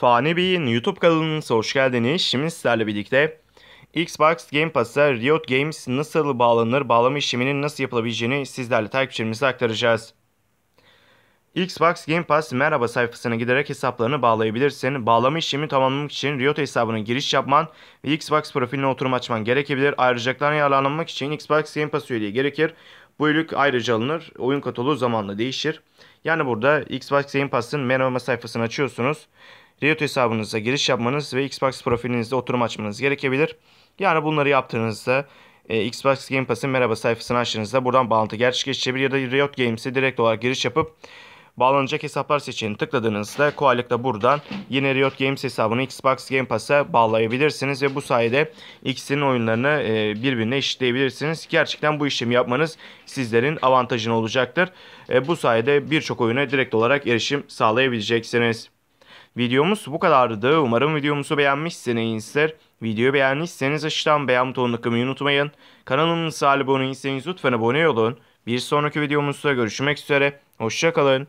Fani Bey'in YouTube kanalınıza hoş geldiniz. Şimdi sizlerle birlikte Xbox Game Pass'a Riot Games nasıl bağlanır, bağlama işleminin nasıl yapılabileceğini sizlerle takipçilerimize aktaracağız. Xbox Game Pass merhaba sayfasına giderek hesaplarını bağlayabilirsin. Bağlama işlemi tamamlamak için Riot hesabına giriş yapman ve Xbox profiline oturum açman gerekebilir. Ayrıcaklarına yararlanmak için Xbox Game Pass üyeliği gerekir. Bu üyelik ayrıca alınır. Oyun kataloğu zamanla değişir. Yani burada Xbox Game Pass'ın menü sayfasını açıyorsunuz. Riot hesabınıza giriş yapmanız ve Xbox profilinizde oturum açmanız gerekebilir. Yani bunları yaptığınızda e, Xbox Game Pass'ın merhaba sayfasını açtığınızda buradan bağlantı gerçekleştirebilir ya da Riot Games'e direkt olarak giriş yapıp Bağlanacak hesaplar seçin. Tıkladığınızda kolaylıkla buradan yine Riot Games hesabını Xbox Game Pass'a bağlayabilirsiniz ve bu sayede ikisinin oyunlarını e, birbirine eşitleyebilirsiniz. Gerçekten bu işlemi yapmanız sizlerin avantajın olacaktır. E, bu sayede birçok oyuna direkt olarak erişim sağlayabileceksiniz. Videomuz bu kadardı. Umarım videomuzu beğenmişsinizdir. Videoyu beğendiyseniz aşağıdan beğen butonuna kımayı unutmayın. Kanalımıza abone değilseniz lütfen abone olun. Bir sonraki videomuzda görüşmek üzere. Hoşçakalın.